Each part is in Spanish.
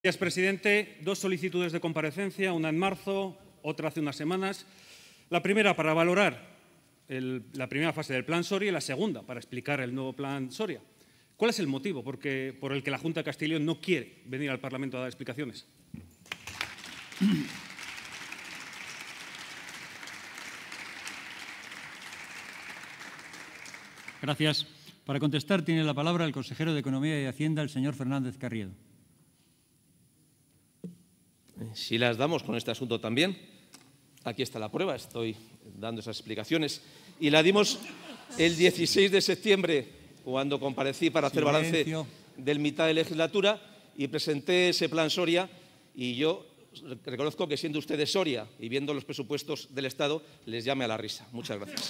Gracias, presidente. Dos solicitudes de comparecencia, una en marzo, otra hace unas semanas. La primera para valorar la primera fase del plan Soria y la segunda para explicar el nuevo plan Soria. ¿Cuál es el motivo por el que la Junta de León no quiere venir al Parlamento a dar explicaciones? Gracias. Para contestar tiene la palabra el consejero de Economía y Hacienda, el señor Fernández Carriedo si las damos con este asunto también. Aquí está la prueba, estoy dando esas explicaciones. Y la dimos el 16 de septiembre, cuando comparecí para hacer balance del mitad de legislatura y presenté ese plan Soria y yo reconozco que siendo ustedes Soria y viendo los presupuestos del Estado, les llame a la risa. Muchas gracias.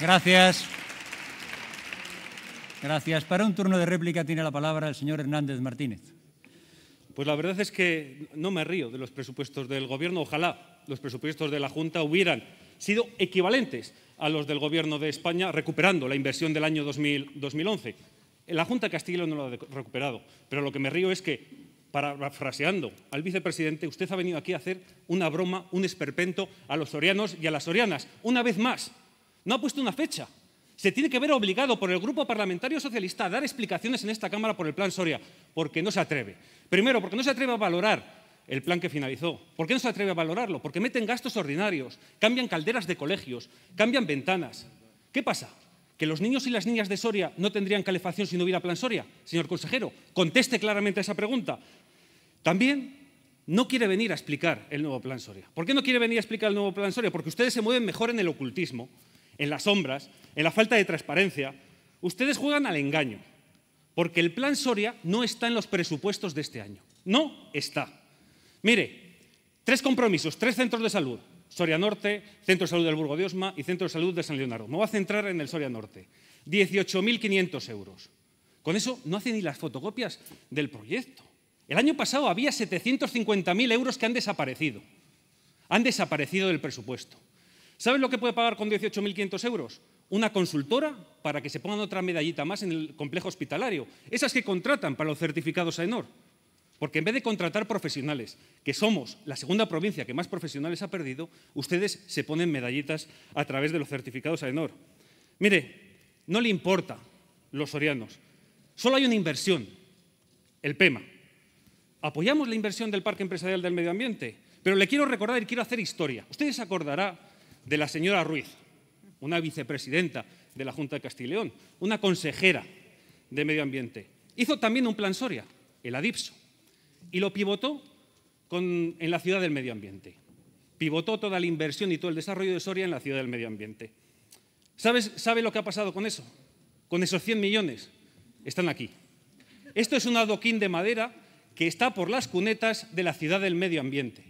Gracias. Gracias. Para un turno de réplica tiene la palabra el señor Hernández Martínez. Pues la verdad es que no me río de los presupuestos del Gobierno. Ojalá los presupuestos de la Junta hubieran sido equivalentes a los del Gobierno de España, recuperando la inversión del año 2011. La Junta Castilla no lo ha recuperado, pero lo que me río es que, parafraseando al vicepresidente, usted ha venido aquí a hacer una broma, un esperpento a los sorianos y a las sorianas. Una vez más, no ha puesto una fecha. Se tiene que ver obligado por el Grupo Parlamentario Socialista a dar explicaciones en esta Cámara por el Plan Soria, porque no se atreve. Primero, porque no se atreve a valorar el plan que finalizó. ¿Por qué no se atreve a valorarlo? Porque meten gastos ordinarios, cambian calderas de colegios, cambian ventanas. ¿Qué pasa? ¿Que los niños y las niñas de Soria no tendrían calefacción si no hubiera plan Soria? Señor consejero, conteste claramente a esa pregunta. También no quiere venir a explicar el nuevo plan Soria. ¿Por qué no quiere venir a explicar el nuevo plan Soria? Porque ustedes se mueven mejor en el ocultismo en las sombras, en la falta de transparencia, ustedes juegan al engaño, porque el plan Soria no está en los presupuestos de este año. No está. Mire, tres compromisos, tres centros de salud. Soria Norte, Centro de Salud del Burgo de Osma y Centro de Salud de San Leonardo. Me voy a centrar en el Soria Norte. 18.500 euros. Con eso no hacen ni las fotocopias del proyecto. El año pasado había 750.000 euros que han desaparecido. Han desaparecido del presupuesto. ¿Sabes lo que puede pagar con 18.500 euros? Una consultora para que se pongan otra medallita más en el complejo hospitalario. Esas que contratan para los certificados AENOR. Porque en vez de contratar profesionales, que somos la segunda provincia que más profesionales ha perdido, ustedes se ponen medallitas a través de los certificados AENOR. Mire, no le importa los sorianos. Solo hay una inversión, el PEMA. Apoyamos la inversión del Parque Empresarial del Medio Ambiente, pero le quiero recordar y quiero hacer historia. Ustedes acordarán de la señora Ruiz, una vicepresidenta de la Junta de Castilla una consejera de Medio Ambiente. Hizo también un plan Soria, el ADIPSO, y lo pivotó en la ciudad del medio ambiente. Pivotó toda la inversión y todo el desarrollo de Soria en la ciudad del medio ambiente. ¿Sabes, ¿Sabe lo que ha pasado con eso? Con esos 100 millones. Están aquí. Esto es un adoquín de madera que está por las cunetas de la ciudad del medio ambiente.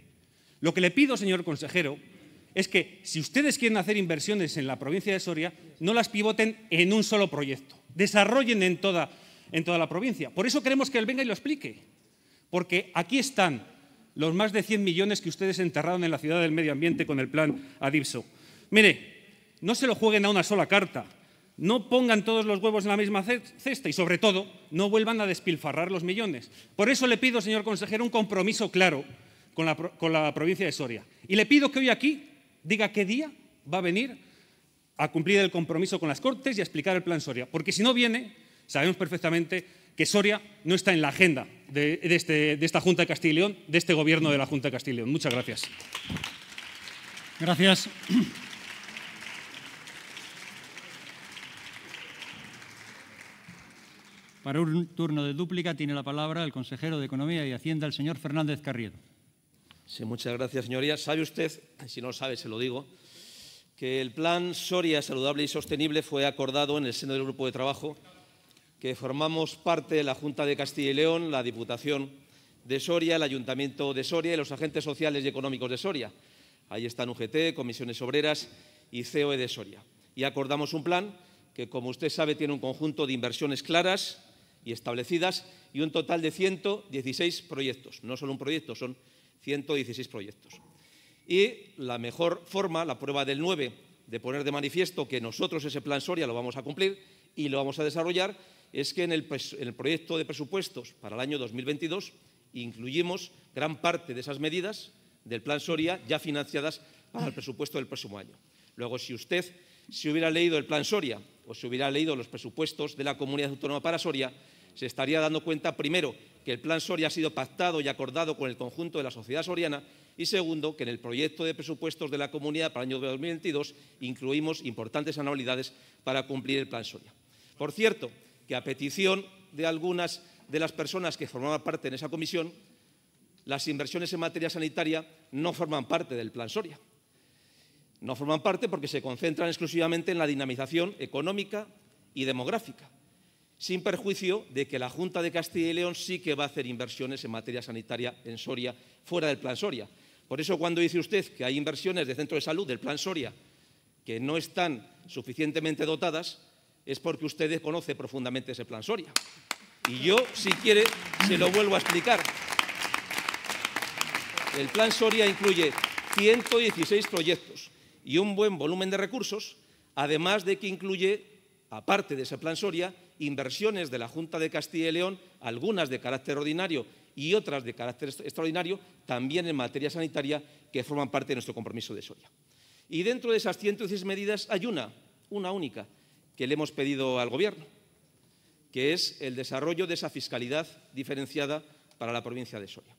Lo que le pido, señor consejero, es que si ustedes quieren hacer inversiones en la provincia de Soria, no las pivoten en un solo proyecto, desarrollen en toda, en toda la provincia. Por eso queremos que él venga y lo explique, porque aquí están los más de 100 millones que ustedes enterraron en la ciudad del medio ambiente con el plan Adipso. Mire, no se lo jueguen a una sola carta, no pongan todos los huevos en la misma cesta y, sobre todo, no vuelvan a despilfarrar los millones. Por eso le pido, señor consejero, un compromiso claro con la provincia de Soria. Y le pido que hoy aquí diga qué día va a venir a cumplir el compromiso con las Cortes y a explicar el plan Soria. Porque si no viene, sabemos perfectamente que Soria no está en la agenda de, este, de, esta Junta de Castilla y León, de este Gobierno de la Junta de Castilla y León. Muchas gracias. Gracias. Para un turno de dúplica tiene la palabra el consejero de Economía y Hacienda, el señor Fernández Carriero. Sí, muchas gracias, señorías. ¿Sabe usted, si no lo sabe, se lo digo, que el plan Soria Saludable y Sostenible fue acordado en el seno del grupo de trabajo que formamos parte de la Junta de Castilla y León, la Diputación de Soria, el Ayuntamiento de Soria y los agentes sociales y económicos de Soria. Ahí están UGT, Comisiones Obreras y COE de Soria. Y acordamos un plan que, como usted sabe, tiene un conjunto de inversiones claras y establecidas y un total de 116 proyectos. No solo un proyecto, son 116 proyectos. Y la mejor forma, la prueba del 9, de poner de manifiesto que nosotros ese plan Soria lo vamos a cumplir y lo vamos a desarrollar, es que en el, proyecto de presupuestos para el año 2022 incluimos gran parte de esas medidas del plan Soria ya financiadas para el presupuesto del próximo año. Luego, si usted si hubiera leído el plan Soria o se hubiera leído los presupuestos de la comunidad autónoma para Soria, se estaría dando cuenta, primero, que el Plan Soria ha sido pactado y acordado con el conjunto de la sociedad soriana y segundo, que en el proyecto de presupuestos de la comunidad para el año 2022 incluimos importantes anualidades para cumplir el Plan Soria. Por cierto, que a petición de algunas de las personas que formaban parte en esa comisión, las inversiones en materia sanitaria no forman parte del Plan Soria. No forman parte porque se concentran exclusivamente en la dinamización económica y demográfica sin perjuicio de que la Junta de Castilla y León sí que va a hacer inversiones en materia sanitaria en Soria, fuera del Plan Soria. Por eso cuando dice usted que hay inversiones de centro de salud del Plan Soria que no están suficientemente dotadas, es porque usted conoce profundamente ese Plan Soria. Y yo, si quiere, se lo vuelvo a explicar. El Plan Soria incluye 116 proyectos y un buen volumen de recursos, además de que incluye, aparte de ese Plan Soria, inversiones de la Junta de Castilla y León, algunas de carácter ordinario y otras de carácter extraordinario, también en materia sanitaria, que forman parte de nuestro compromiso de Soria. Y dentro de esas 116 medidas hay una, una única, que le hemos pedido al Gobierno, que es el desarrollo de esa fiscalidad diferenciada para la provincia de Soria.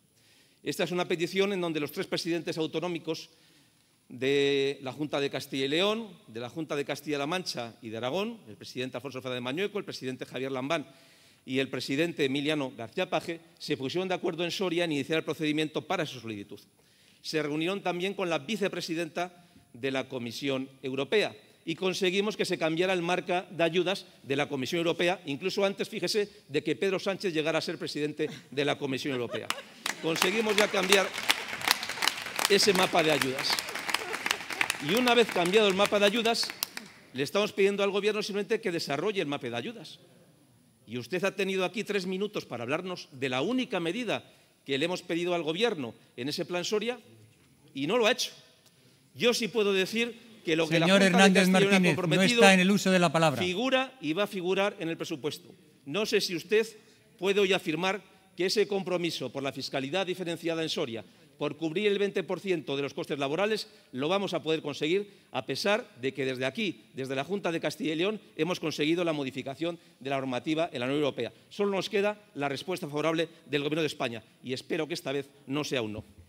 Esta es una petición en donde los tres presidentes autonómicos de la Junta de Castilla y León, de la Junta de Castilla-La Mancha y de Aragón, el presidente Alfonso de Mañueco, el presidente Javier Lambán y el presidente Emiliano García Paje, se pusieron de acuerdo en Soria en iniciar el procedimiento para su solicitud. Se reunieron también con la vicepresidenta de la Comisión Europea y conseguimos que se cambiara el marca de ayudas de la Comisión Europea, incluso antes, fíjese, de que Pedro Sánchez llegara a ser presidente de la Comisión Europea. Conseguimos ya cambiar ese mapa de ayudas. Y una vez cambiado el mapa de ayudas, le estamos pidiendo al gobierno simplemente que desarrolle el mapa de ayudas. Y usted ha tenido aquí tres minutos para hablarnos de la única medida que le hemos pedido al gobierno en ese plan Soria y no lo ha hecho. Yo sí puedo decir que lo que la Junta Hernández Martínez, ha no está en el uso de la palabra. figura y va a figurar en el presupuesto. No sé si usted puede hoy afirmar que ese compromiso por la fiscalidad diferenciada en Soria por cubrir el 20% de los costes laborales, lo vamos a poder conseguir, a pesar de que desde aquí, desde la Junta de Castilla y León, hemos conseguido la modificación de la normativa en la Unión Europea. Solo nos queda la respuesta favorable del Gobierno de España y espero que esta vez no sea un no.